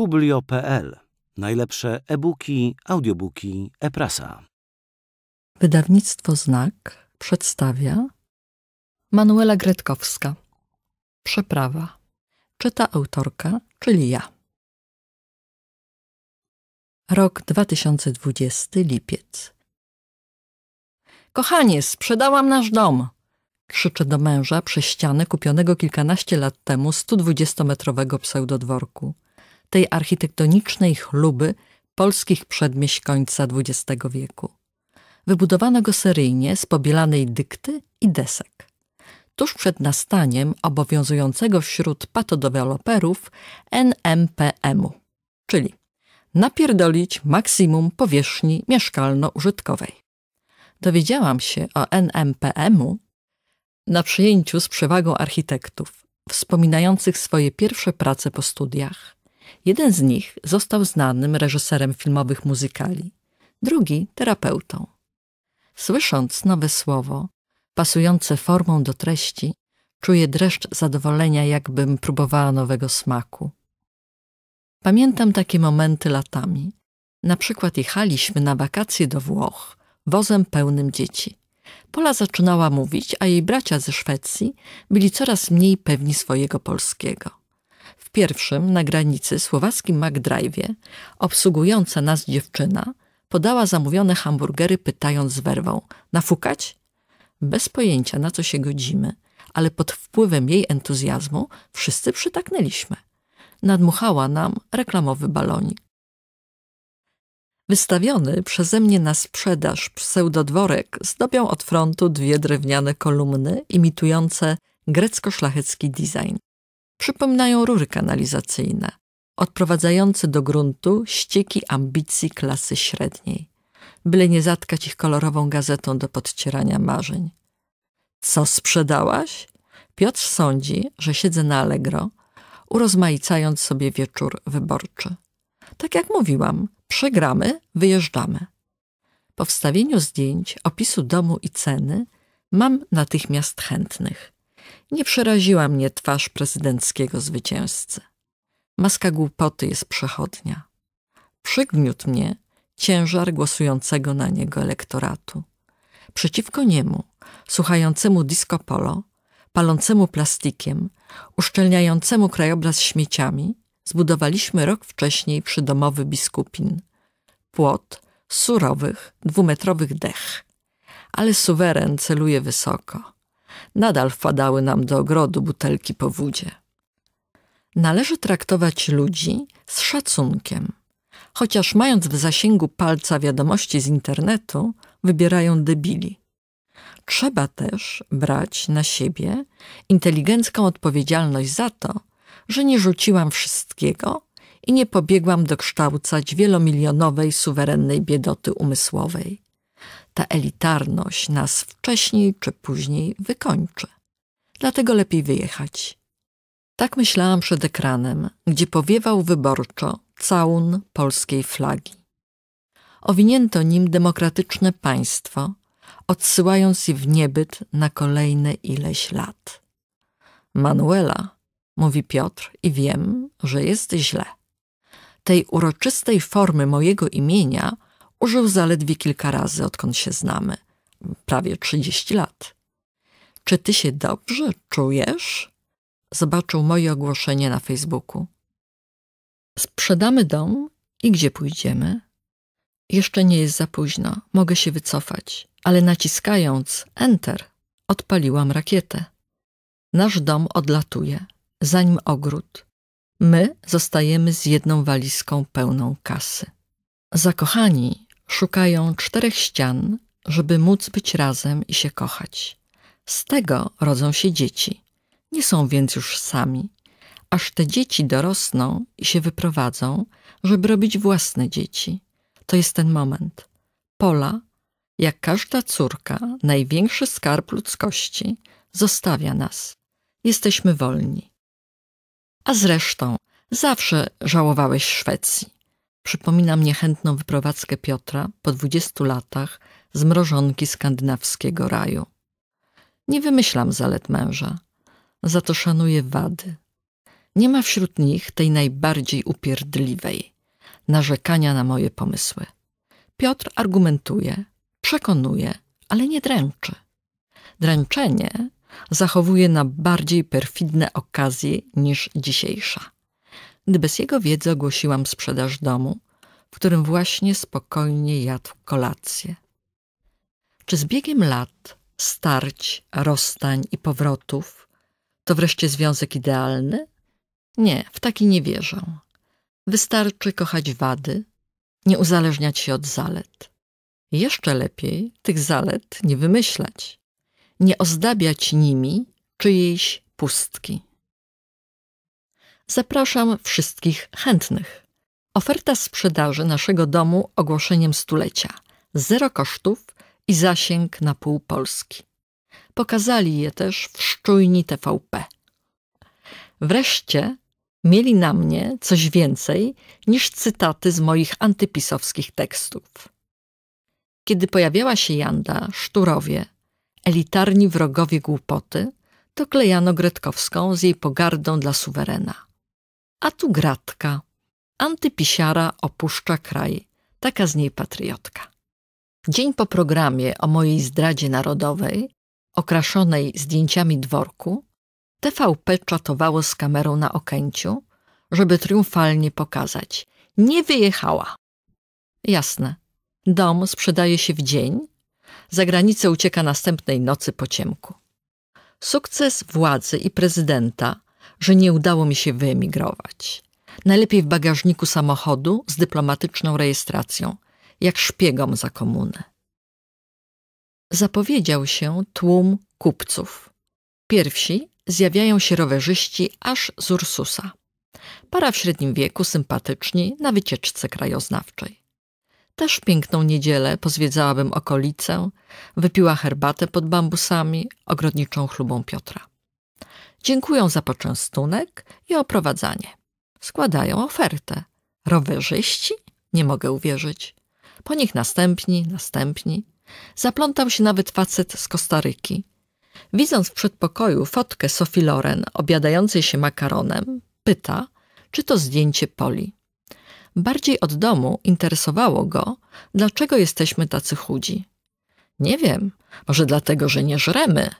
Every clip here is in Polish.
publio.pl. Najlepsze e-booki, audiobooki, e-prasa. Wydawnictwo Znak przedstawia Manuela Gretkowska. Przeprawa. Czyta autorka, czyli ja. Rok 2020, lipiec. Kochanie, sprzedałam nasz dom! Krzyczę do męża przez ścianę kupionego kilkanaście lat temu 120-metrowego pseudodworku tej architektonicznej chluby polskich przedmieść końca XX wieku. Wybudowano go seryjnie z pobielanej dykty i desek tuż przed nastaniem obowiązującego wśród patodeweloperów NMPM-u, czyli napierdolić maksimum powierzchni mieszkalno-użytkowej. Dowiedziałam się o NMPM-u na przyjęciu z przewagą architektów, wspominających swoje pierwsze prace po studiach, Jeden z nich został znanym reżyserem filmowych muzykali, drugi terapeutą. Słysząc nowe słowo, pasujące formą do treści, czuję dreszcz zadowolenia, jakbym próbowała nowego smaku. Pamiętam takie momenty latami. Na przykład jechaliśmy na wakacje do Włoch wozem pełnym dzieci. Pola zaczynała mówić, a jej bracia ze Szwecji byli coraz mniej pewni swojego polskiego w pierwszym na granicy słowackim McDrive obsługująca nas dziewczyna podała zamówione hamburgery pytając z werwą – nafukać? Bez pojęcia na co się godzimy, ale pod wpływem jej entuzjazmu wszyscy przytaknęliśmy. Nadmuchała nam reklamowy balonik. Wystawiony przeze mnie na sprzedaż pseudodworek zdobią od frontu dwie drewniane kolumny imitujące grecko-szlachecki design przypominają rury kanalizacyjne, odprowadzające do gruntu ścieki ambicji klasy średniej, byle nie zatkać ich kolorową gazetą do podcierania marzeń. Co sprzedałaś? Piotr sądzi, że siedzę na Allegro, urozmaicając sobie wieczór wyborczy. Tak jak mówiłam, przegramy, wyjeżdżamy. Po wstawieniu zdjęć, opisu domu i ceny mam natychmiast chętnych – nie przeraziła mnie twarz prezydenckiego zwycięzcy. Maska głupoty jest przechodnia. Przygniótł mnie ciężar głosującego na niego elektoratu. Przeciwko niemu, słuchającemu disco polo, palącemu plastikiem, uszczelniającemu krajobraz śmieciami, zbudowaliśmy rok wcześniej przydomowy biskupin. Płot surowych, dwumetrowych dech. Ale suweren celuje wysoko nadal wpadały nam do ogrodu butelki po wódzie. Należy traktować ludzi z szacunkiem, chociaż mając w zasięgu palca wiadomości z internetu, wybierają debili. Trzeba też brać na siebie inteligencką odpowiedzialność za to, że nie rzuciłam wszystkiego i nie pobiegłam dokształcać wielomilionowej suwerennej biedoty umysłowej ta elitarność nas wcześniej czy później wykończy. Dlatego lepiej wyjechać. Tak myślałam przed ekranem, gdzie powiewał wyborczo całun polskiej flagi. Owinięto nim demokratyczne państwo, odsyłając je w niebyt na kolejne ileś lat. Manuela, mówi Piotr, i wiem, że jest źle. Tej uroczystej formy mojego imienia – Użył zaledwie kilka razy, odkąd się znamy. Prawie 30 lat. Czy ty się dobrze czujesz? Zobaczył moje ogłoszenie na Facebooku. Sprzedamy dom i gdzie pójdziemy? Jeszcze nie jest za późno, mogę się wycofać, ale naciskając Enter, odpaliłam rakietę. Nasz dom odlatuje, za nim ogród. My zostajemy z jedną walizką pełną kasy. Zakochani Szukają czterech ścian, żeby móc być razem i się kochać. Z tego rodzą się dzieci. Nie są więc już sami. Aż te dzieci dorosną i się wyprowadzą, żeby robić własne dzieci. To jest ten moment. Pola, jak każda córka, największy skarb ludzkości, zostawia nas. Jesteśmy wolni. A zresztą, zawsze żałowałeś Szwecji. Przypominam niechętną wyprowadzkę Piotra po dwudziestu latach z mrożonki skandynawskiego raju. Nie wymyślam zalet męża, za to szanuję wady. Nie ma wśród nich tej najbardziej upierdliwej narzekania na moje pomysły. Piotr argumentuje, przekonuje, ale nie dręczy. Dręczenie zachowuje na bardziej perfidne okazje niż dzisiejsza gdy bez jego wiedzy ogłosiłam sprzedaż domu, w którym właśnie spokojnie jadł kolację. Czy z biegiem lat, starć, rozstań i powrotów to wreszcie związek idealny? Nie, w taki nie wierzę. Wystarczy kochać wady, nie uzależniać się od zalet. Jeszcze lepiej tych zalet nie wymyślać, nie ozdabiać nimi czyjejś pustki zapraszam wszystkich chętnych. Oferta sprzedaży naszego domu ogłoszeniem stulecia. Zero kosztów i zasięg na pół Polski. Pokazali je też w szczujni TVP. Wreszcie mieli na mnie coś więcej niż cytaty z moich antypisowskich tekstów. Kiedy pojawiała się Janda, Szturowie, elitarni wrogowie głupoty, to klejano Gretkowską z jej pogardą dla suwerena. A tu gratka. Antypisiara opuszcza kraj. Taka z niej patriotka. Dzień po programie o mojej zdradzie narodowej, okraszonej zdjęciami dworku, TVP czatowało z kamerą na Okęciu, żeby triumfalnie pokazać. Nie wyjechała. Jasne. Dom sprzedaje się w dzień, za granicę ucieka następnej nocy po ciemku. Sukces władzy i prezydenta że nie udało mi się wyemigrować. Najlepiej w bagażniku samochodu z dyplomatyczną rejestracją, jak szpiegom za komunę. Zapowiedział się tłum kupców. Pierwsi zjawiają się rowerzyści aż z Ursusa. Para w średnim wieku, sympatyczni, na wycieczce krajoznawczej. Też w piękną niedzielę pozwiedzałabym okolicę, wypiła herbatę pod bambusami, ogrodniczą chlubą Piotra dziękują za poczęstunek i oprowadzanie. Składają ofertę. Rowerzyści? Nie mogę uwierzyć. Po nich następni, następni. Zaplątał się nawet facet z Kostaryki. Widząc w przedpokoju fotkę Sophie Loren obiadającej się makaronem, pyta, czy to zdjęcie Poli. Bardziej od domu interesowało go, dlaczego jesteśmy tacy chudzi. Nie wiem, może dlatego, że nie żremy,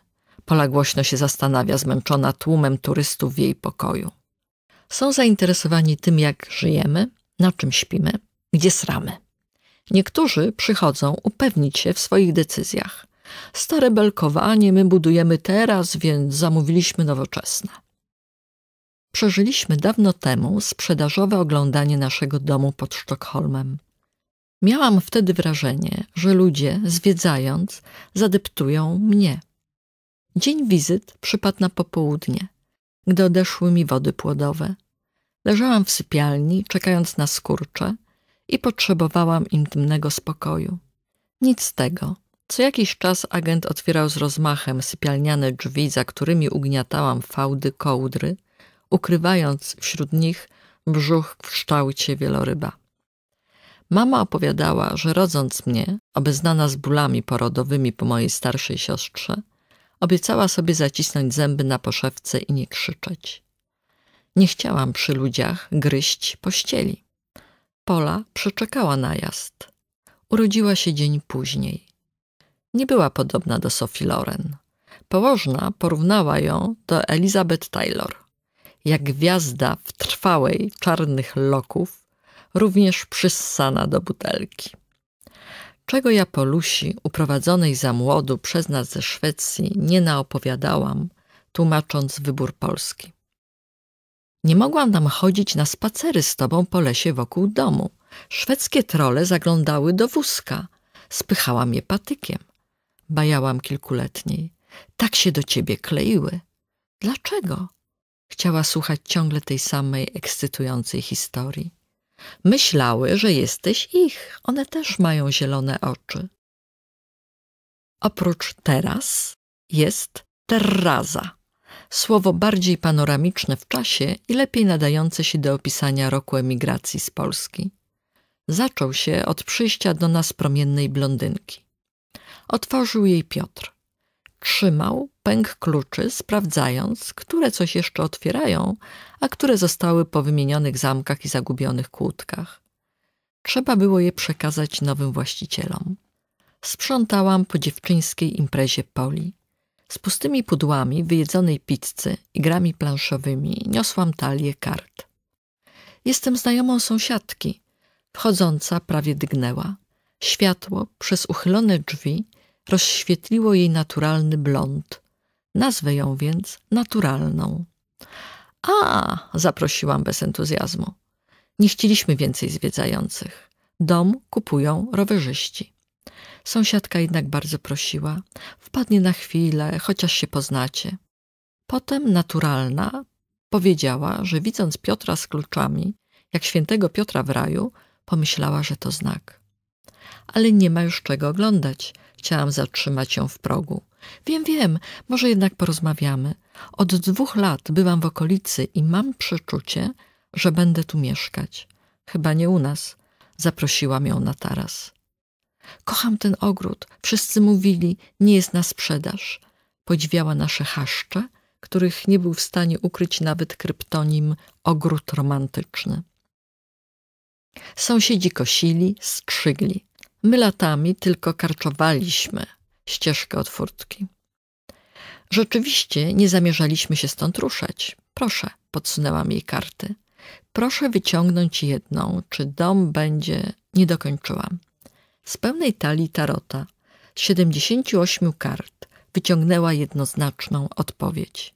Pola głośno się zastanawia, zmęczona tłumem turystów w jej pokoju. Są zainteresowani tym, jak żyjemy, na czym śpimy, gdzie sramy. Niektórzy przychodzą upewnić się w swoich decyzjach. Stare belkowanie my budujemy teraz, więc zamówiliśmy nowoczesne. Przeżyliśmy dawno temu sprzedażowe oglądanie naszego domu pod Sztokholmem. Miałam wtedy wrażenie, że ludzie, zwiedzając, zadeptują mnie – Dzień wizyt przypadł na popołudnie, gdy odeszły mi wody płodowe. Leżałam w sypialni, czekając na skurcze i potrzebowałam intymnego spokoju. Nic z tego. Co jakiś czas agent otwierał z rozmachem sypialniane drzwi, za którymi ugniatałam fałdy kołdry, ukrywając wśród nich brzuch w kształcie wieloryba. Mama opowiadała, że rodząc mnie, obeznana z bólami porodowymi po mojej starszej siostrze, Obiecała sobie zacisnąć zęby na poszewce i nie krzyczeć. Nie chciałam przy ludziach gryźć pościeli. Pola przeczekała najazd. Urodziła się dzień później. Nie była podobna do Sophie Loren. Położna porównała ją do Elizabeth Taylor. Jak gwiazda w trwałej czarnych loków, również przyssana do butelki. Czego ja Polusi, uprowadzonej za młodu przez nas ze Szwecji, nie naopowiadałam, tłumacząc wybór Polski. Nie mogłam tam chodzić na spacery z tobą po lesie wokół domu. Szwedzkie trole zaglądały do wózka. Spychałam je patykiem. Bajałam kilkuletniej. Tak się do ciebie kleiły. Dlaczego? Chciała słuchać ciągle tej samej ekscytującej historii. Myślały, że jesteś ich. One też mają zielone oczy. Oprócz teraz jest terraza. Słowo bardziej panoramiczne w czasie i lepiej nadające się do opisania roku emigracji z Polski. Zaczął się od przyjścia do nas promiennej blondynki. Otworzył jej Piotr trzymał pęk kluczy, sprawdzając, które coś jeszcze otwierają, a które zostały po wymienionych zamkach i zagubionych kłódkach. Trzeba było je przekazać nowym właścicielom. Sprzątałam po dziewczyńskiej imprezie Poli. Z pustymi pudłami wyjedzonej pizzy i grami planszowymi niosłam talię kart. Jestem znajomą sąsiadki. Wchodząca prawie dygnęła. Światło przez uchylone drzwi rozświetliło jej naturalny blond. Nazwę ją więc naturalną. A, zaprosiłam bez entuzjazmu. Nie chcieliśmy więcej zwiedzających. Dom kupują rowerzyści. Sąsiadka jednak bardzo prosiła. Wpadnie na chwilę, chociaż się poznacie. Potem naturalna powiedziała, że widząc Piotra z kluczami, jak świętego Piotra w raju, pomyślała, że to znak. Ale nie ma już czego oglądać. Chciałam zatrzymać ją w progu. Wiem, wiem, może jednak porozmawiamy. Od dwóch lat byłam w okolicy i mam przeczucie, że będę tu mieszkać. Chyba nie u nas. Zaprosiłam ją na taras. Kocham ten ogród. Wszyscy mówili, nie jest na sprzedaż. Podziwiała nasze haszcze, których nie był w stanie ukryć nawet kryptonim ogród romantyczny. Sąsiedzi kosili, strzygli. My latami tylko karczowaliśmy ścieżkę od furtki. Rzeczywiście nie zamierzaliśmy się stąd ruszać. Proszę, podsunęłam jej karty. Proszę wyciągnąć jedną, czy dom będzie... Nie dokończyłam. Z pełnej talii tarota, z 78 kart, wyciągnęła jednoznaczną odpowiedź.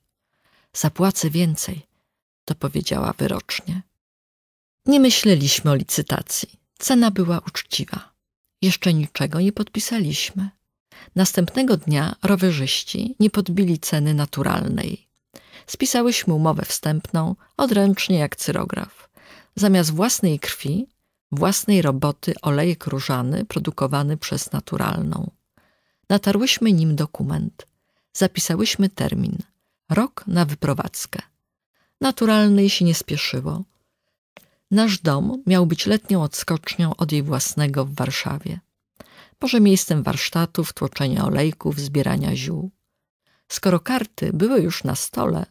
Zapłacę więcej, to powiedziała wyrocznie. Nie myśleliśmy o licytacji. Cena była uczciwa. Jeszcze niczego nie podpisaliśmy. Następnego dnia rowerzyści nie podbili ceny naturalnej. Spisałyśmy umowę wstępną, odręcznie jak cyrograf. Zamiast własnej krwi, własnej roboty olejek różany produkowany przez naturalną. Natarłyśmy nim dokument. Zapisałyśmy termin. Rok na wyprowadzkę. Naturalnej się nie spieszyło. Nasz dom miał być letnią odskocznią od jej własnego w Warszawie. Może miejscem warsztatów, tłoczenia olejków, zbierania ziół. Skoro karty były już na stole,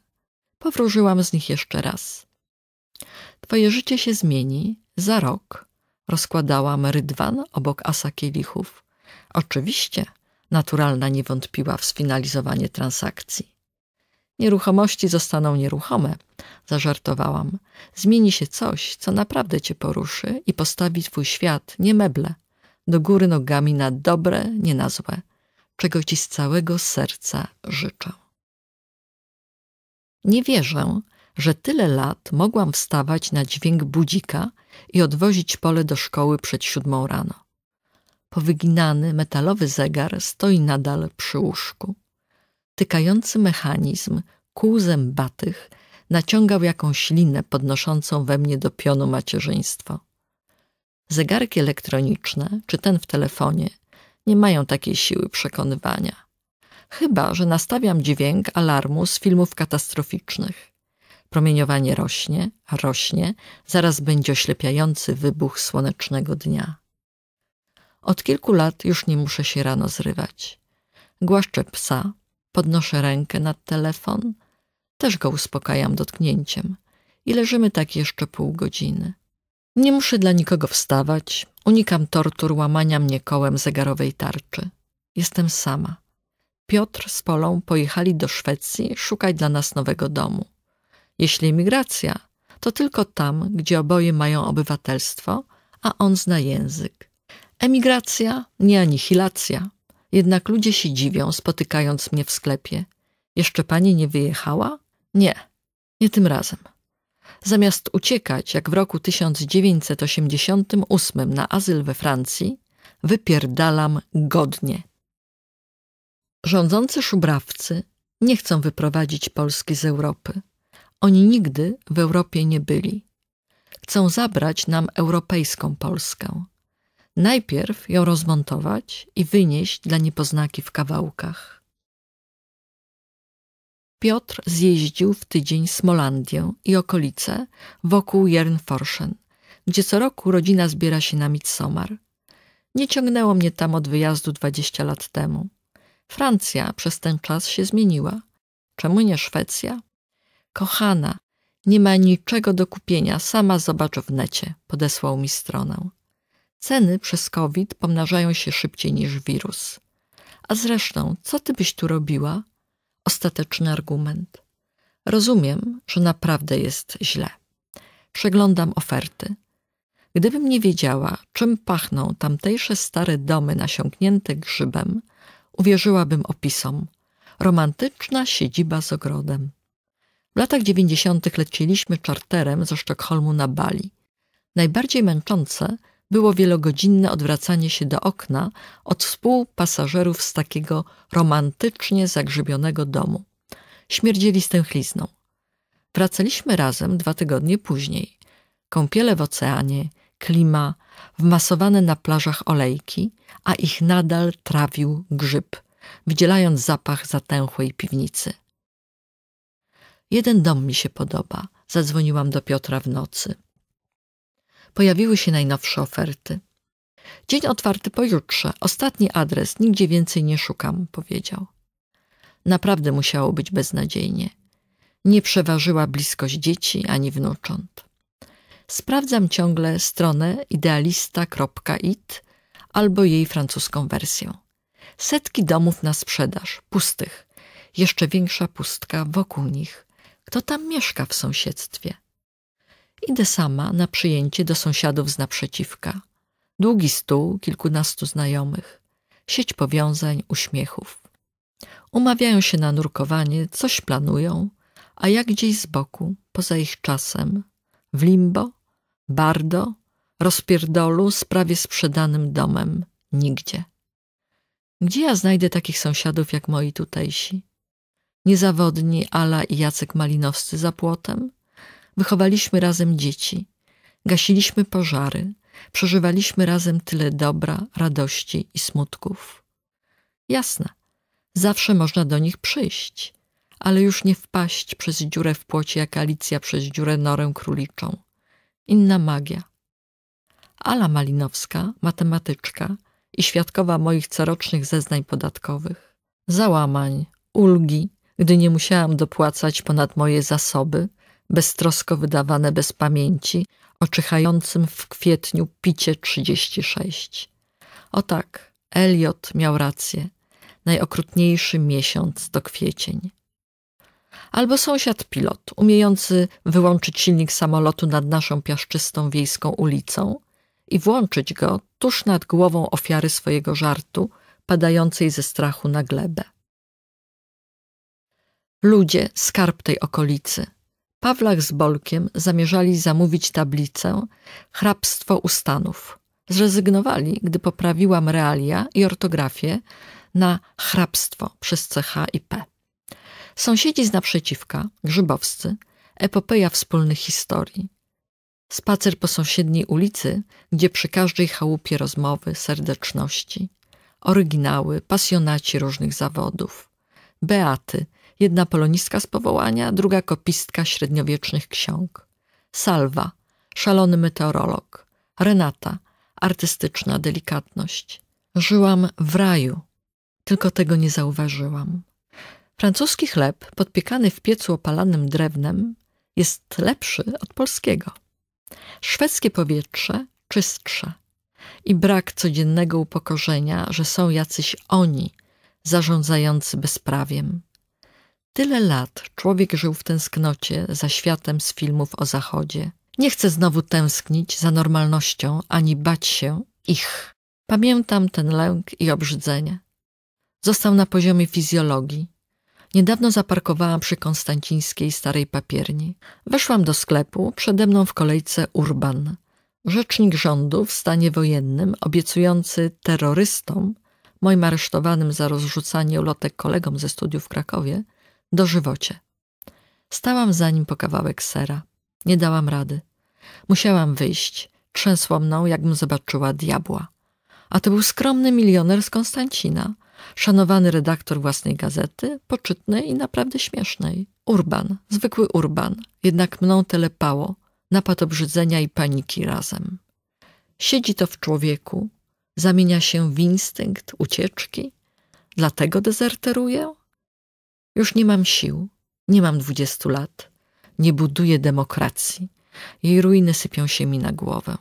powróżyłam z nich jeszcze raz. Twoje życie się zmieni za rok, rozkładałam rydwan obok asa kielichów. Oczywiście, naturalna nie wątpiła w sfinalizowanie transakcji. Nieruchomości zostaną nieruchome, zażartowałam. Zmieni się coś, co naprawdę cię poruszy i postawi twój świat, nie meble. Do góry nogami na dobre, nie na złe. Czego ci z całego serca życzę. Nie wierzę, że tyle lat mogłam wstawać na dźwięk budzika i odwozić pole do szkoły przed siódmą rano. Powyginany metalowy zegar stoi nadal przy łóżku tykający mechanizm kół zębatych naciągał jakąś linę podnoszącą we mnie do pionu macierzyństwo. Zegarki elektroniczne, czy ten w telefonie, nie mają takiej siły przekonywania. Chyba, że nastawiam dźwięk alarmu z filmów katastroficznych. Promieniowanie rośnie, rośnie, zaraz będzie oślepiający wybuch słonecznego dnia. Od kilku lat już nie muszę się rano zrywać. Głaszczę psa, Podnoszę rękę nad telefon, też go uspokajam dotknięciem i leżymy tak jeszcze pół godziny. Nie muszę dla nikogo wstawać, unikam tortur łamania mnie kołem zegarowej tarczy. Jestem sama. Piotr z Polą pojechali do Szwecji szukać dla nas nowego domu. Jeśli emigracja, to tylko tam, gdzie oboje mają obywatelstwo, a on zna język. Emigracja nie anihilacja. Jednak ludzie się dziwią, spotykając mnie w sklepie. Jeszcze pani nie wyjechała? Nie, nie tym razem. Zamiast uciekać, jak w roku 1988 na azyl we Francji, wypierdalam godnie. Rządzący szubrawcy nie chcą wyprowadzić Polski z Europy. Oni nigdy w Europie nie byli. Chcą zabrać nam europejską Polskę. Najpierw ją rozmontować i wynieść dla niepoznaki w kawałkach. Piotr zjeździł w tydzień Smolandię i okolice wokół Jernforschen, gdzie co roku rodzina zbiera się na Midsommar. Nie ciągnęło mnie tam od wyjazdu 20 lat temu. Francja przez ten czas się zmieniła. Czemu nie Szwecja? Kochana, nie ma niczego do kupienia, sama zobacz w necie, podesłał mi stronę. Ceny przez COVID pomnażają się szybciej niż wirus. A zresztą, co ty byś tu robiła? Ostateczny argument. Rozumiem, że naprawdę jest źle. Przeglądam oferty. Gdybym nie wiedziała, czym pachną tamtejsze stare domy nasiąknięte grzybem, uwierzyłabym opisom. Romantyczna siedziba z ogrodem. W latach dziewięćdziesiątych lecieliśmy czarterem ze Sztokholmu na Bali. Najbardziej męczące było wielogodzinne odwracanie się do okna od współpasażerów z takiego romantycznie zagrzebionego domu. Śmierdzieli stęchlizną. Wracaliśmy razem dwa tygodnie później. Kąpiele w oceanie, klima, wmasowane na plażach olejki, a ich nadal trawił grzyb, wydzielając zapach zatęchłej piwnicy. Jeden dom mi się podoba, zadzwoniłam do Piotra w nocy pojawiły się najnowsze oferty. Dzień otwarty pojutrze, ostatni adres, nigdzie więcej nie szukam, powiedział. Naprawdę musiało być beznadziejnie. Nie przeważyła bliskość dzieci ani wnucząt. Sprawdzam ciągle stronę idealista.it albo jej francuską wersję. Setki domów na sprzedaż, pustych. Jeszcze większa pustka wokół nich. Kto tam mieszka w sąsiedztwie? Idę sama na przyjęcie do sąsiadów z naprzeciwka. Długi stół kilkunastu znajomych, sieć powiązań, uśmiechów. Umawiają się na nurkowanie, coś planują, a jak gdzieś z boku, poza ich czasem, w limbo, bardo, rozpierdolu z prawie sprzedanym domem, nigdzie. Gdzie ja znajdę takich sąsiadów jak moi tutejsi? Niezawodni Ala i Jacek Malinowscy za płotem – Wychowaliśmy razem dzieci, gasiliśmy pożary, przeżywaliśmy razem tyle dobra, radości i smutków. Jasne, zawsze można do nich przyjść, ale już nie wpaść przez dziurę w płocie jak Alicja przez dziurę norę króliczą. Inna magia. Ala Malinowska, matematyczka i świadkowa moich corocznych zeznań podatkowych. Załamań, ulgi, gdy nie musiałam dopłacać ponad moje zasoby – beztrosko wydawane bez pamięci o w kwietniu picie 36. O tak, Eliot miał rację. Najokrutniejszy miesiąc to kwiecień. Albo sąsiad pilot, umiejący wyłączyć silnik samolotu nad naszą piaszczystą wiejską ulicą i włączyć go tuż nad głową ofiary swojego żartu, padającej ze strachu na glebę. Ludzie, skarb tej okolicy – Pawlak z Bolkiem zamierzali zamówić tablicę Hrabstwo Ustanów. Zrezygnowali, gdy poprawiłam realia i ortografię na hrabstwo przez CH i P. Sąsiedzi z naprzeciwka, grzybowscy, epopeja wspólnych historii. Spacer po sąsiedniej ulicy, gdzie przy każdej chałupie rozmowy, serdeczności. Oryginały, pasjonaci różnych zawodów. Beaty, Jedna polonistka z powołania, druga kopistka średniowiecznych ksiąg. Salwa, szalony meteorolog. Renata, artystyczna delikatność. Żyłam w raju, tylko tego nie zauważyłam. Francuski chleb, podpiekany w piecu opalanym drewnem, jest lepszy od polskiego. Szwedzkie powietrze czystsze i brak codziennego upokorzenia, że są jacyś oni zarządzający bezprawiem. Tyle lat człowiek żył w tęsknocie za światem z filmów o Zachodzie. Nie chcę znowu tęsknić za normalnością ani bać się ich. Pamiętam ten lęk i obrzydzenie. Został na poziomie fizjologii. Niedawno zaparkowałam przy konstancińskiej starej papierni. Weszłam do sklepu, przede mną w kolejce Urban. Rzecznik rządu w stanie wojennym, obiecujący terrorystom, moim aresztowanym za rozrzucanie ulotek kolegom ze studiów w Krakowie, dożywocie. Stałam za nim po kawałek sera. Nie dałam rady. Musiałam wyjść. Trzęsło mną, jakbym zobaczyła diabła. A to był skromny milioner z Konstancina, szanowany redaktor własnej gazety, poczytnej i naprawdę śmiesznej. Urban, zwykły urban, jednak mną telepało, napad obrzydzenia i paniki razem. Siedzi to w człowieku, zamienia się w instynkt ucieczki, dlatego dezerteruję? Już nie mam sił, nie mam dwudziestu lat, nie buduję demokracji, jej ruiny sypią się mi na głowę.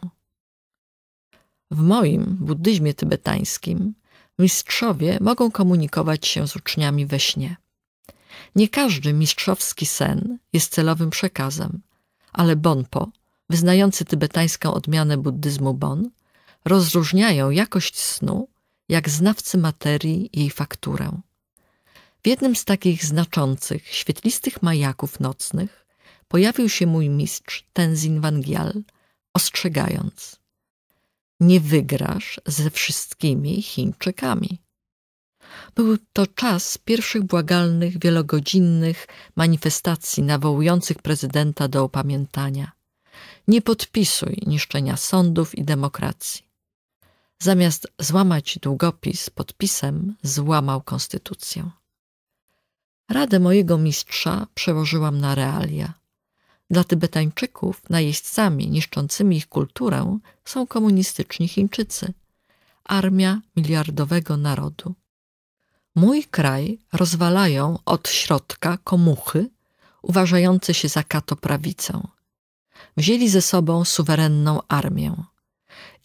W moim buddyzmie tybetańskim mistrzowie mogą komunikować się z uczniami we śnie. Nie każdy mistrzowski sen jest celowym przekazem, ale Bonpo, wyznający tybetańską odmianę buddyzmu Bon, rozróżniają jakość snu jak znawcy materii jej fakturę. W jednym z takich znaczących, świetlistych majaków nocnych pojawił się mój mistrz Tenzin Wangial, ostrzegając: Nie wygrasz ze wszystkimi Chińczykami. Był to czas pierwszych błagalnych, wielogodzinnych manifestacji nawołujących prezydenta do opamiętania. Nie podpisuj niszczenia sądów i demokracji. Zamiast złamać długopis podpisem, złamał konstytucję. Radę mojego mistrza przełożyłam na realia. Dla Tybetańczyków najeźdźcami niszczącymi ich kulturę są komunistyczni Chińczycy, armia miliardowego narodu. Mój kraj rozwalają od środka komuchy uważający się za katoprawicę. Wzięli ze sobą suwerenną armię.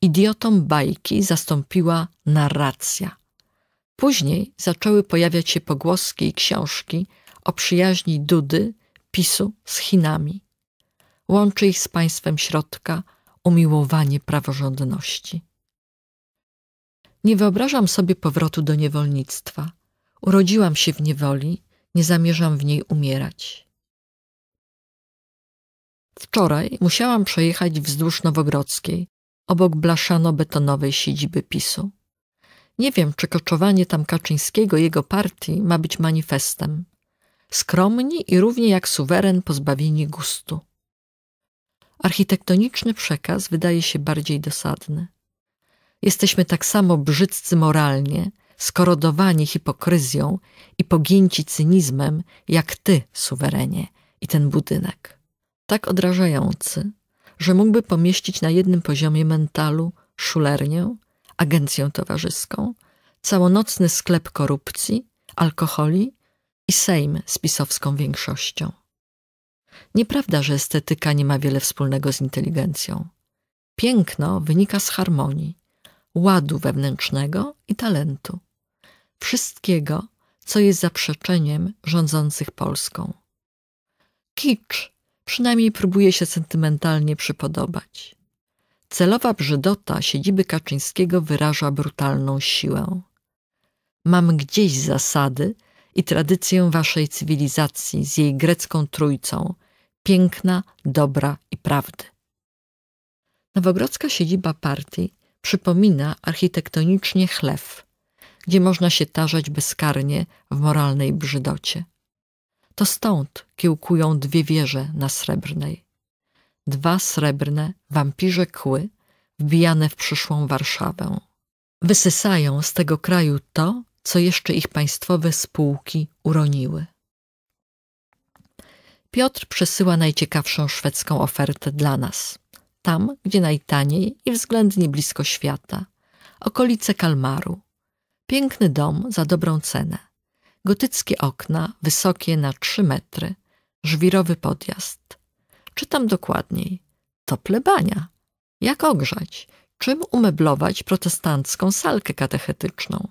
Idiotom bajki zastąpiła narracja – Później zaczęły pojawiać się pogłoski i książki o przyjaźni Dudy, PiSu z Chinami. Łączy ich z państwem środka umiłowanie praworządności. Nie wyobrażam sobie powrotu do niewolnictwa. Urodziłam się w niewoli, nie zamierzam w niej umierać. Wczoraj musiałam przejechać wzdłuż Nowogrodzkiej, obok blaszano-betonowej siedziby PiSu. Nie wiem, czy koczowanie tam Kaczyńskiego jego partii ma być manifestem. Skromni i równie jak suweren pozbawieni gustu. Architektoniczny przekaz wydaje się bardziej dosadny. Jesteśmy tak samo brzydcy moralnie, skorodowani hipokryzją i pogięci cynizmem, jak ty, suwerenie, i ten budynek. Tak odrażający, że mógłby pomieścić na jednym poziomie mentalu szulernię, agencję towarzyską, całonocny sklep korupcji, alkoholi i Sejm z pisowską większością. Nieprawda, że estetyka nie ma wiele wspólnego z inteligencją. Piękno wynika z harmonii, ładu wewnętrznego i talentu. Wszystkiego, co jest zaprzeczeniem rządzących Polską. Kicz przynajmniej próbuje się sentymentalnie przypodobać. Celowa brzydota siedziby Kaczyńskiego wyraża brutalną siłę. Mam gdzieś zasady i tradycję waszej cywilizacji z jej grecką trójcą, piękna, dobra i prawdy. Nowogrodzka siedziba partii przypomina architektonicznie chlew, gdzie można się tarzać bezkarnie w moralnej brzydocie. To stąd kiełkują dwie wieże na Srebrnej dwa srebrne wampirze kły wbijane w przyszłą Warszawę. Wysysają z tego kraju to, co jeszcze ich państwowe spółki uroniły. Piotr przesyła najciekawszą szwedzką ofertę dla nas. Tam, gdzie najtaniej i względnie blisko świata. Okolice Kalmaru. Piękny dom za dobrą cenę. Gotyckie okna, wysokie na trzy metry. Żwirowy podjazd. Czytam dokładniej. To plebania. Jak ogrzać? Czym umeblować protestancką salkę katechetyczną?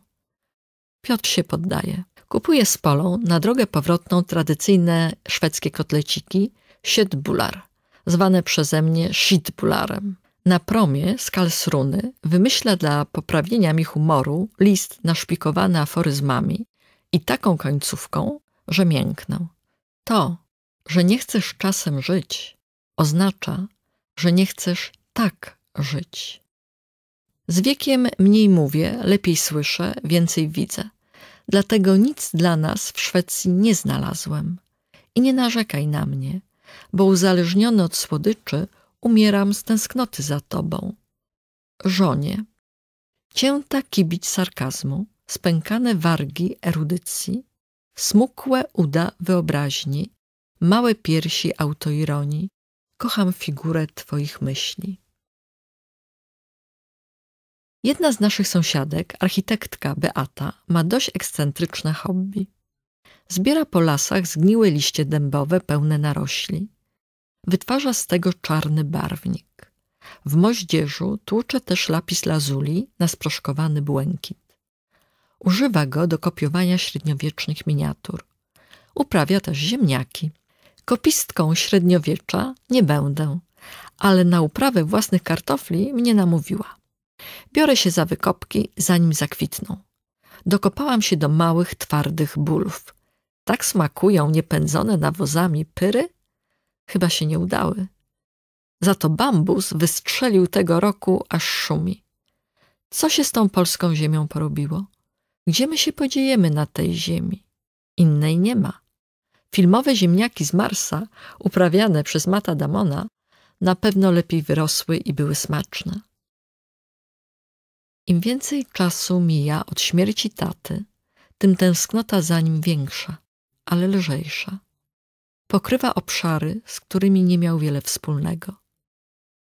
Piotr się poddaje. Kupuje z Polą na drogę powrotną tradycyjne szwedzkie kotleciki siedbular, zwane przeze mnie shitbularem. Na promie z Kalsruny wymyśla dla poprawienia mi humoru list naszpikowany aforyzmami i taką końcówką, że mięknę. To, że nie chcesz czasem żyć, Oznacza, że nie chcesz tak żyć. Z wiekiem mniej mówię, lepiej słyszę, więcej widzę. Dlatego nic dla nas w Szwecji nie znalazłem. I nie narzekaj na mnie, bo uzależniony od słodyczy umieram z tęsknoty za tobą. Żonie. Cięta kibić sarkazmu, spękane wargi erudycji, smukłe uda wyobraźni, małe piersi autoironii, Kocham figurę Twoich myśli. Jedna z naszych sąsiadek, architektka Beata, ma dość ekscentryczne hobby. Zbiera po lasach zgniłe liście dębowe pełne narośli. Wytwarza z tego czarny barwnik. W moździerzu tłucze też lapis lazuli na sproszkowany błękit. Używa go do kopiowania średniowiecznych miniatur. Uprawia też ziemniaki, Kopistką średniowiecza nie będę, ale na uprawę własnych kartofli mnie namówiła. Biorę się za wykopki, zanim zakwitną. Dokopałam się do małych, twardych bólów. Tak smakują niepędzone nawozami pyry? Chyba się nie udały. Za to bambus wystrzelił tego roku, aż szumi. Co się z tą polską ziemią porobiło? Gdzie my się podziejemy na tej ziemi? Innej nie ma. Filmowe ziemniaki z Marsa, uprawiane przez Mata Damona, na pewno lepiej wyrosły i były smaczne. Im więcej czasu mija od śmierci taty, tym tęsknota za nim większa, ale lżejsza. Pokrywa obszary, z którymi nie miał wiele wspólnego.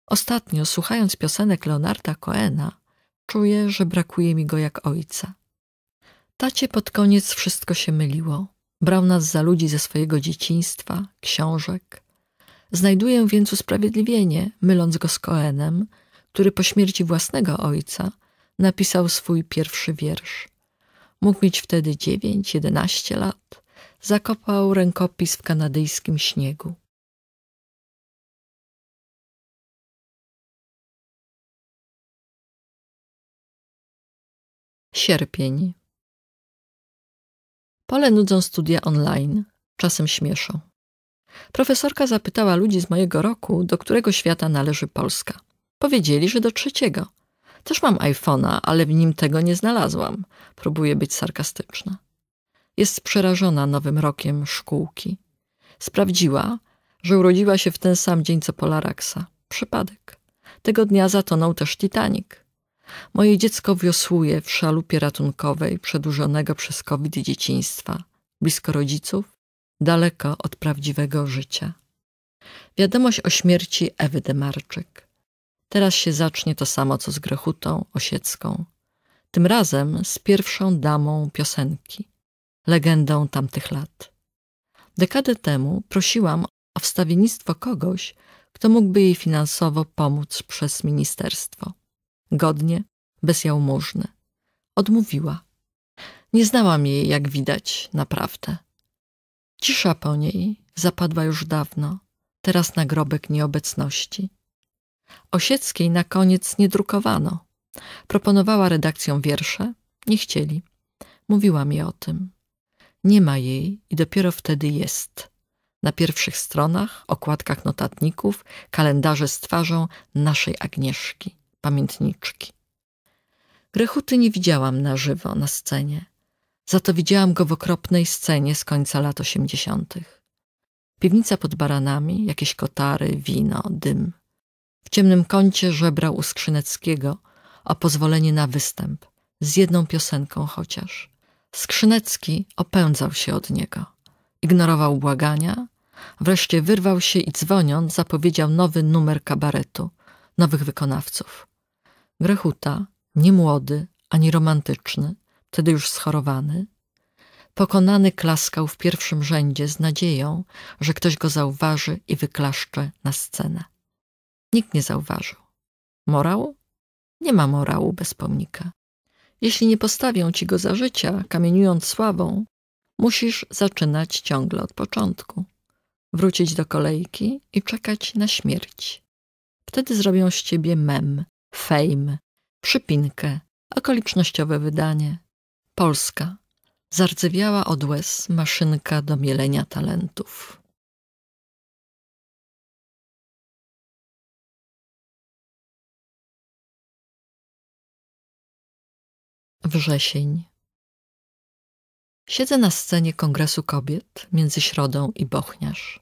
Ostatnio, słuchając piosenek Leonarda Coena, czuję, że brakuje mi go jak ojca. Tacie pod koniec wszystko się myliło. Brał nas za ludzi ze swojego dzieciństwa, książek. Znajduję więc usprawiedliwienie, myląc go z Koenem, który po śmierci własnego ojca napisał swój pierwszy wiersz. Mógł mieć wtedy dziewięć, jedenaście lat. Zakopał rękopis w kanadyjskim śniegu. Sierpień Pole nudzą studia online, czasem śmieszą. Profesorka zapytała ludzi z mojego roku, do którego świata należy Polska. Powiedzieli, że do trzeciego. Też mam iPhone'a, ale w nim tego nie znalazłam. Próbuję być sarkastyczna. Jest przerażona nowym rokiem szkółki. Sprawdziła, że urodziła się w ten sam dzień co Polaraksa. Przypadek. Tego dnia zatonął też Titanic. Moje dziecko wiosłuje w szalupie ratunkowej przedłużonego przez COVID dzieciństwa, blisko rodziców, daleko od prawdziwego życia. Wiadomość o śmierci Ewy Demarczyk. Teraz się zacznie to samo, co z Grechutą Osiecką. Tym razem z pierwszą damą piosenki, legendą tamtych lat. Dekadę temu prosiłam o wstawiennictwo kogoś, kto mógłby jej finansowo pomóc przez ministerstwo godnie, bez jałmużny. Odmówiła. Nie znałam jej, jak widać, naprawdę. Cisza po niej zapadła już dawno, teraz nagrobek nieobecności. Osieckiej na koniec nie drukowano. Proponowała redakcją wiersze, nie chcieli. Mówiła mi o tym. Nie ma jej i dopiero wtedy jest. Na pierwszych stronach, okładkach notatników, kalendarze z twarzą naszej Agnieszki pamiętniczki. Grechuty nie widziałam na żywo na scenie, za to widziałam go w okropnej scenie z końca lat osiemdziesiątych. Piwnica pod baranami, jakieś kotary, wino, dym. W ciemnym kącie żebrał u Skrzyneckiego o pozwolenie na występ, z jedną piosenką chociaż. Skrzynecki opędzał się od niego. Ignorował błagania, wreszcie wyrwał się i dzwoniąc zapowiedział nowy numer kabaretu, nowych wykonawców. Grechuta, nie młody ani romantyczny, wtedy już schorowany, pokonany klaskał w pierwszym rzędzie z nadzieją, że ktoś go zauważy i wyklaszcze na scenę. Nikt nie zauważył. Morał? Nie ma morału bez pomnika. Jeśli nie postawią ci go za życia, kamieniując sławą, musisz zaczynać ciągle od początku, wrócić do kolejki i czekać na śmierć. Wtedy zrobią z ciebie mem, fame, przypinkę, okolicznościowe wydanie. Polska. Zardzewiała od łez maszynka do mielenia talentów. Wrzesień. Siedzę na scenie Kongresu Kobiet między Środą i Bochniarz.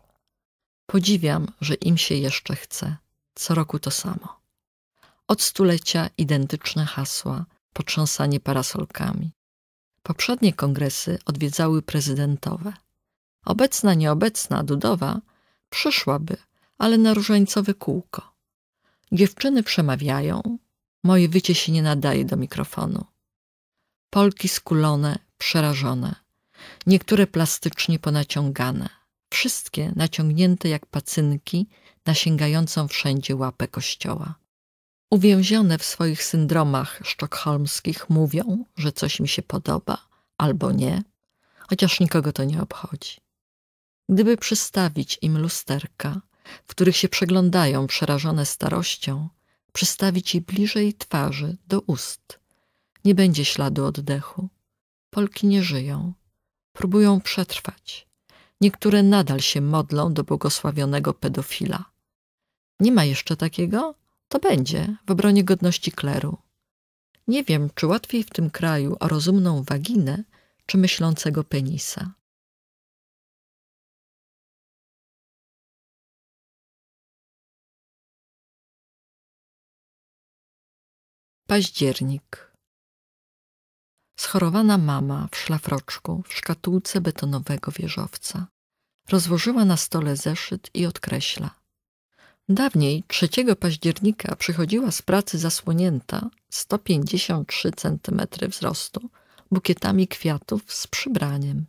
Podziwiam, że im się jeszcze chce. Co roku to samo. Od stulecia identyczne hasła, potrząsanie parasolkami. Poprzednie kongresy odwiedzały prezydentowe. Obecna, nieobecna Dudowa przyszłaby, ale na różańcowe kółko. Dziewczyny przemawiają, moje wycie się nie nadaje do mikrofonu. Polki skulone, przerażone, niektóre plastycznie ponaciągane, wszystkie naciągnięte jak pacynki na sięgającą wszędzie łapę kościoła. Uwięzione w swoich syndromach sztokholmskich mówią, że coś mi się podoba albo nie, chociaż nikogo to nie obchodzi. Gdyby przystawić im lusterka, w których się przeglądają przerażone starością, przystawić je bliżej twarzy do ust, nie będzie śladu oddechu. Polki nie żyją, próbują przetrwać. Niektóre nadal się modlą do błogosławionego pedofila – nie ma jeszcze takiego, to będzie w obronie godności kleru. Nie wiem, czy łatwiej w tym kraju o rozumną waginę, czy myślącego penisa. Październik. Schorowana mama w szlafroczku, w szkatułce betonowego wieżowca. Rozłożyła na stole zeszyt i odkreśla. Dawniej 3 października przychodziła z pracy zasłonięta 153 cm wzrostu bukietami kwiatów z przybraniem.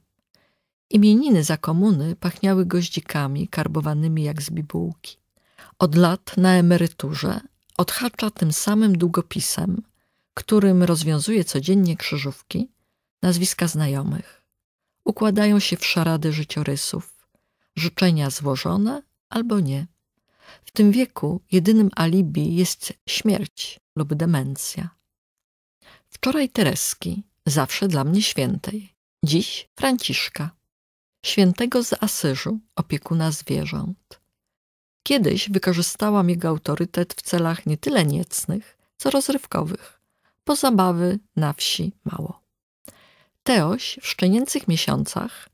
Imieniny za komuny pachniały goździkami karbowanymi jak z bibułki. Od lat na emeryturze odhacza tym samym długopisem, którym rozwiązuje codziennie krzyżówki, nazwiska znajomych. Układają się w szarady życiorysów, życzenia złożone albo nie. W tym wieku jedynym alibi jest śmierć lub demencja. Wczoraj Tereski, zawsze dla mnie świętej, dziś Franciszka, świętego z Asyżu, opiekuna zwierząt. Kiedyś wykorzystałam jego autorytet w celach nie tyle niecnych, co rozrywkowych, Po zabawy na wsi mało. Teoś w szczenięcych miesiącach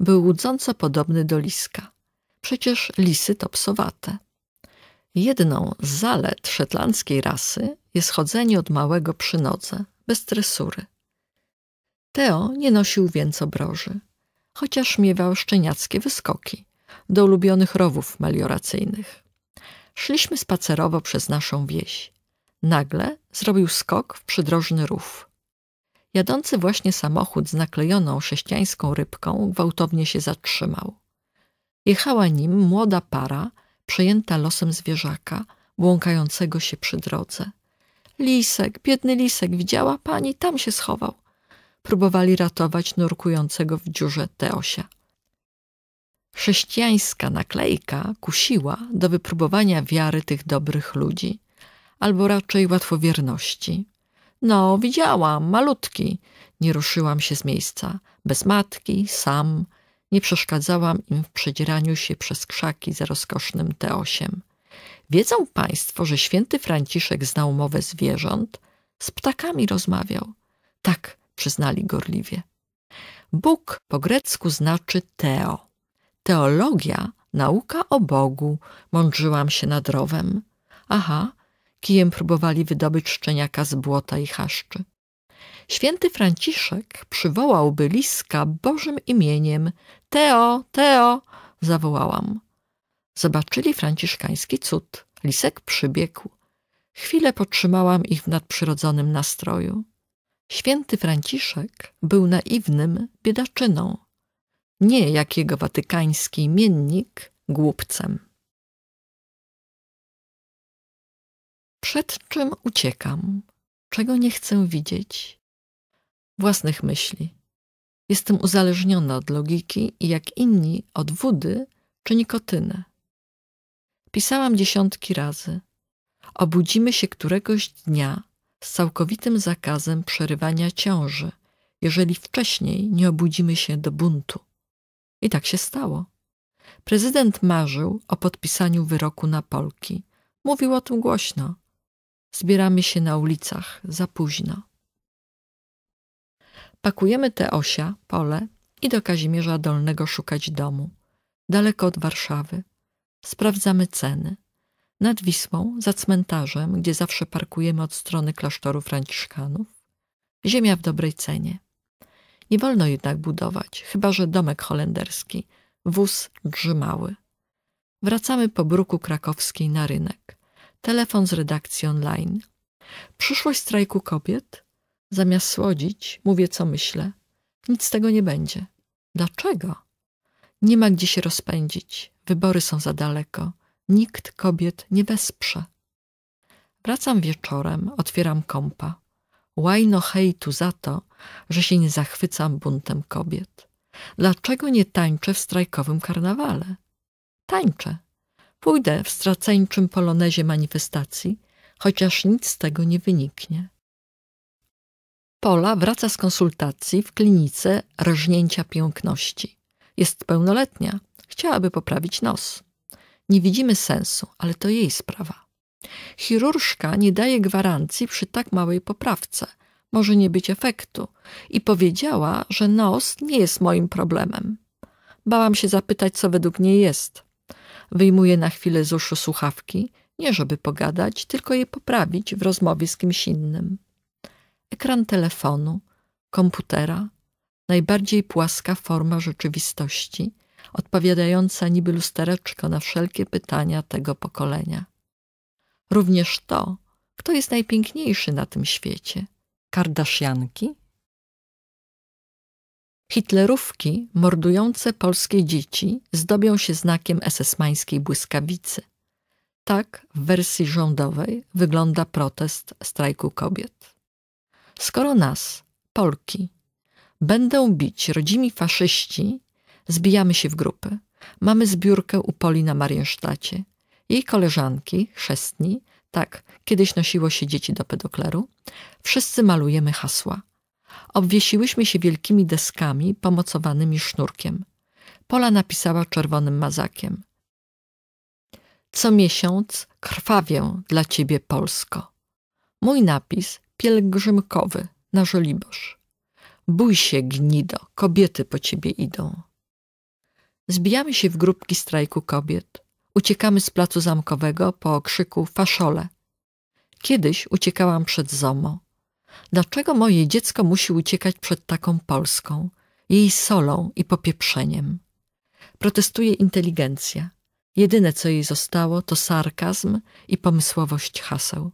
był łudząco podobny do liska. Przecież lisy to psowate. Jedną z zalet szetlandzkiej rasy jest chodzenie od małego przy nodze, bez tresury. Teo nie nosił obroży, chociaż miewał szczeniackie wyskoki do ulubionych rowów melioracyjnych. Szliśmy spacerowo przez naszą wieś. Nagle zrobił skok w przydrożny rów. Jadący właśnie samochód z naklejoną chrześcijańską rybką gwałtownie się zatrzymał. Jechała nim młoda para – przejęta losem zwierzaka, błąkającego się przy drodze. Lisek, biedny lisek, widziała pani, tam się schował. Próbowali ratować nurkującego w dziurze Teosia. Chrześcijańska naklejka kusiła do wypróbowania wiary tych dobrych ludzi, albo raczej łatwowierności. No, widziałam, malutki. Nie ruszyłam się z miejsca. Bez matki, sam, nie przeszkadzałam im w przedzieraniu się przez krzaki za rozkosznym T8. Wiedzą państwo, że święty Franciszek znał mowę zwierząt? Z ptakami rozmawiał. Tak, przyznali gorliwie. Bóg po grecku znaczy teo. Teologia, nauka o Bogu, mądrzyłam się nad rowem. Aha, kijem próbowali wydobyć szczeniaka z błota i haszczy. Święty Franciszek przywołałby liska Bożym imieniem, Teo, Teo! zawołałam. Zobaczyli franciszkański cud. Lisek przybiegł. Chwilę podtrzymałam ich w nadprzyrodzonym nastroju. Święty Franciszek był naiwnym biedaczyną, nie jak jego watykański miennik głupcem. Przed czym uciekam? Czego nie chcę widzieć? Własnych myśli. Jestem uzależniona od logiki i jak inni od wody czy nikotyny. Pisałam dziesiątki razy. Obudzimy się któregoś dnia z całkowitym zakazem przerywania ciąży, jeżeli wcześniej nie obudzimy się do buntu. I tak się stało. Prezydent marzył o podpisaniu wyroku na Polki. Mówił o tym głośno. Zbieramy się na ulicach za późno. Pakujemy te osia, pole i do Kazimierza Dolnego szukać domu, daleko od Warszawy. Sprawdzamy ceny. Nad Wisłą, za cmentarzem, gdzie zawsze parkujemy od strony klasztoru franciszkanów. Ziemia w dobrej cenie. Nie wolno jednak budować, chyba że domek holenderski, wóz drzymały. Wracamy po bruku krakowskiej na rynek. Telefon z redakcji online. Przyszłość strajku kobiet? Zamiast słodzić, mówię co myślę. Nic z tego nie będzie. Dlaczego? Nie ma gdzie się rozpędzić. Wybory są za daleko. Nikt kobiet nie wesprze. Wracam wieczorem, otwieram kąpa. Łajno hejtu za to, że się nie zachwycam buntem kobiet. Dlaczego nie tańczę w strajkowym karnawale? Tańczę. Pójdę w straceńczym polonezie manifestacji, chociaż nic z tego nie wyniknie. Pola wraca z konsultacji w klinice rażnięcia piękności. Jest pełnoletnia, chciałaby poprawić nos. Nie widzimy sensu, ale to jej sprawa. Chirurżka nie daje gwarancji przy tak małej poprawce. Może nie być efektu. I powiedziała, że nos nie jest moim problemem. Bałam się zapytać, co według niej jest. Wyjmuje na chwilę z uszu słuchawki, nie żeby pogadać, tylko je poprawić w rozmowie z kimś innym ekran telefonu, komputera, najbardziej płaska forma rzeczywistości, odpowiadająca niby lustereczko na wszelkie pytania tego pokolenia. Również to, kto jest najpiękniejszy na tym świecie Kardaszianki? Hitlerówki mordujące polskie dzieci zdobią się znakiem esesmańskiej błyskawicy. Tak w wersji rządowej wygląda protest strajku kobiet. Skoro nas, Polki, będą bić rodzimi faszyści, zbijamy się w grupy. Mamy zbiórkę u Poli na Mariensztacie. Jej koleżanki, chrzestni, tak, kiedyś nosiło się dzieci do pedokleru, wszyscy malujemy hasła. Obwiesiłyśmy się wielkimi deskami pomocowanymi sznurkiem. Pola napisała czerwonym mazakiem. Co miesiąc krwawię dla ciebie, Polsko. Mój napis pielgrzymkowy na Żoliborz. Bój się, gnido, kobiety po ciebie idą. Zbijamy się w grupki strajku kobiet. Uciekamy z placu zamkowego po okrzyku faszole. Kiedyś uciekałam przed ZOMO. Dlaczego moje dziecko musi uciekać przed taką Polską, jej solą i popieprzeniem? Protestuje inteligencja. Jedyne, co jej zostało, to sarkazm i pomysłowość haseł.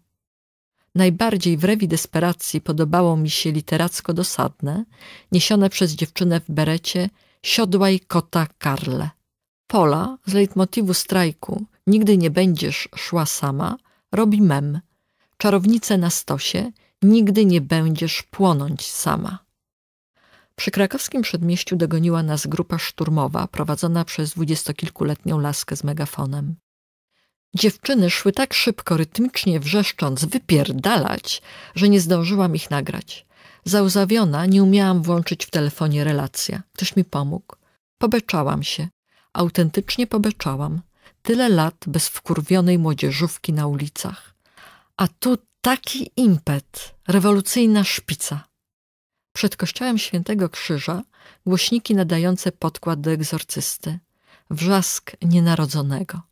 Najbardziej w rewi desperacji podobało mi się literacko dosadne, niesione przez dziewczynę w berecie Siodłaj kota Karle. Pola z leitmotivu strajku Nigdy nie będziesz szła sama robi mem. Czarownice na stosie Nigdy nie będziesz płonąć sama. Przy krakowskim przedmieściu dogoniła nas grupa szturmowa prowadzona przez dwudziestokilkuletnią laskę z megafonem. Dziewczyny szły tak szybko, rytmicznie wrzeszcząc, wypierdalać, że nie zdążyłam ich nagrać. Załzawiona nie umiałam włączyć w telefonie relacja. Ktoś mi pomógł. Pobeczałam się. Autentycznie pobeczałam. Tyle lat bez wkurwionej młodzieżówki na ulicach. A tu taki impet, rewolucyjna szpica. Przed kościołem Świętego Krzyża głośniki nadające podkład do egzorcysty. Wrzask nienarodzonego.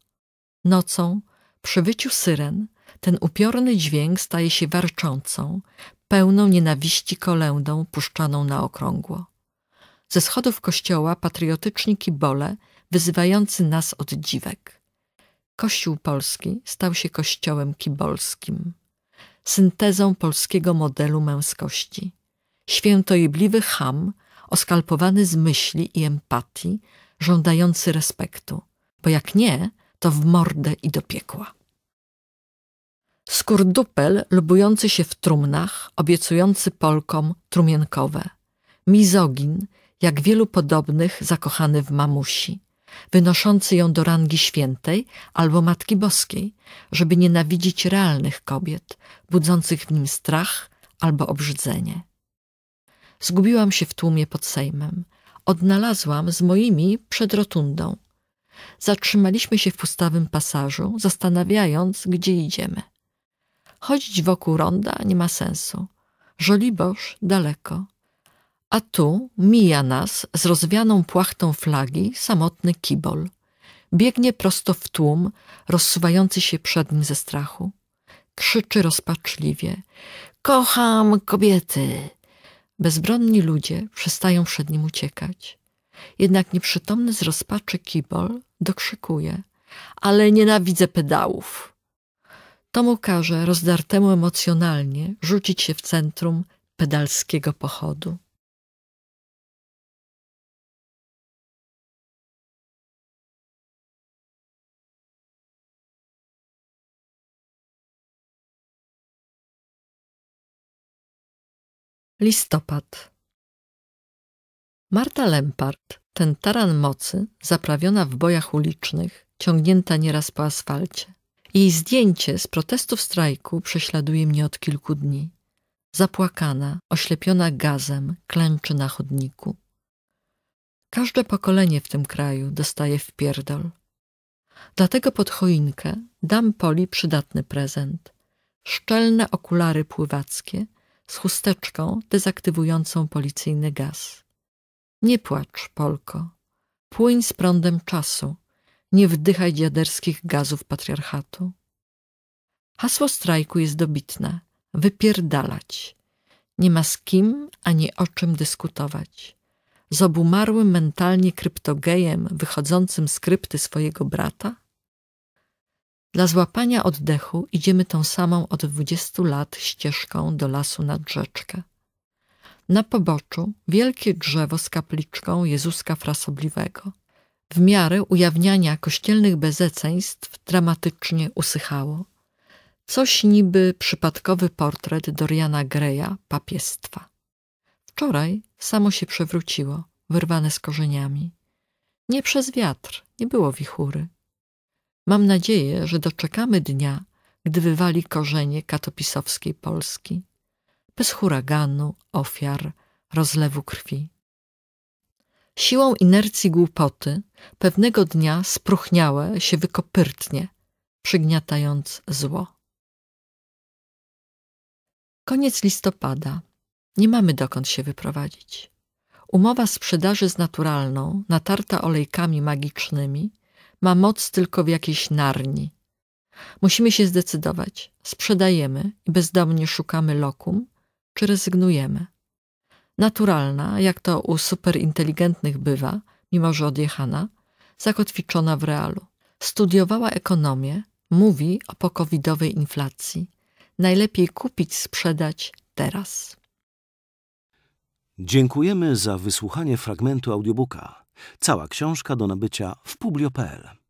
Nocą, przy wyciu syren, ten upiorny dźwięk staje się warczącą, pełną nienawiści kolędą puszczaną na okrągło. Ze schodów kościoła patriotyczni kibole wyzywający nas od dziwek. Kościół polski stał się kościołem kibolskim, syntezą polskiego modelu męskości. Świętojebliwy ham, oskalpowany z myśli i empatii, żądający respektu, bo jak nie – to w mordę i do piekła. Skurdupel lubujący się w trumnach, obiecujący Polkom trumienkowe. Mizogin, jak wielu podobnych, zakochany w mamusi. Wynoszący ją do rangi świętej albo Matki Boskiej, żeby nienawidzić realnych kobiet, budzących w nim strach albo obrzydzenie. Zgubiłam się w tłumie pod Sejmem. Odnalazłam z moimi przed rotundą, Zatrzymaliśmy się w pustawym pasażu, zastanawiając, gdzie idziemy. Chodzić wokół ronda nie ma sensu. Żoliborz daleko. A tu mija nas z rozwianą płachtą flagi samotny kibol. Biegnie prosto w tłum, rozsuwający się przed nim ze strachu. Krzyczy rozpaczliwie. Kocham kobiety! Bezbronni ludzie przestają przed nim uciekać. Jednak nieprzytomny z rozpaczy Kibol dokrzykuje ale nienawidzę pedałów. To mu każe rozdartemu emocjonalnie rzucić się w centrum pedalskiego pochodu. Listopad Marta Lempart, ten taran mocy, zaprawiona w bojach ulicznych, ciągnięta nieraz po asfalcie. Jej zdjęcie z protestów strajku prześladuje mnie od kilku dni. Zapłakana, oślepiona gazem, klęczy na chodniku. Każde pokolenie w tym kraju dostaje wpierdol. Dlatego pod choinkę dam Poli przydatny prezent. Szczelne okulary pływackie z chusteczką dezaktywującą policyjny gaz. Nie płacz, Polko. Płyń z prądem czasu. Nie wdychaj dziaderskich gazów patriarchatu. Hasło strajku jest dobitne. Wypierdalać. Nie ma z kim ani o czym dyskutować. Z obumarłym mentalnie kryptogejem wychodzącym z krypty swojego brata? Dla złapania oddechu idziemy tą samą od dwudziestu lat ścieżką do lasu nad rzeczkę. Na poboczu wielkie drzewo z kapliczką Jezuska Frasobliwego. W miarę ujawniania kościelnych bezeceństw dramatycznie usychało. Coś niby przypadkowy portret Doriana Greya, papiestwa. Wczoraj samo się przewróciło, wyrwane z korzeniami. Nie przez wiatr, nie było wichury. Mam nadzieję, że doczekamy dnia, gdy wywali korzenie katopisowskiej Polski bez huraganu, ofiar, rozlewu krwi. Siłą inercji głupoty pewnego dnia spruchniałe się wykopyrtnie, przygniatając zło. Koniec listopada. Nie mamy dokąd się wyprowadzić. Umowa sprzedaży z naturalną, natarta olejkami magicznymi, ma moc tylko w jakiejś narni. Musimy się zdecydować. Sprzedajemy i bezdomnie szukamy lokum, czy rezygnujemy. Naturalna, jak to u superinteligentnych bywa, mimo że odjechana, zakotwiczona w realu. Studiowała ekonomię, mówi o pokowidowej inflacji. Najlepiej kupić, sprzedać teraz. Dziękujemy za wysłuchanie fragmentu audiobooka. Cała książka do nabycia w publio.pl.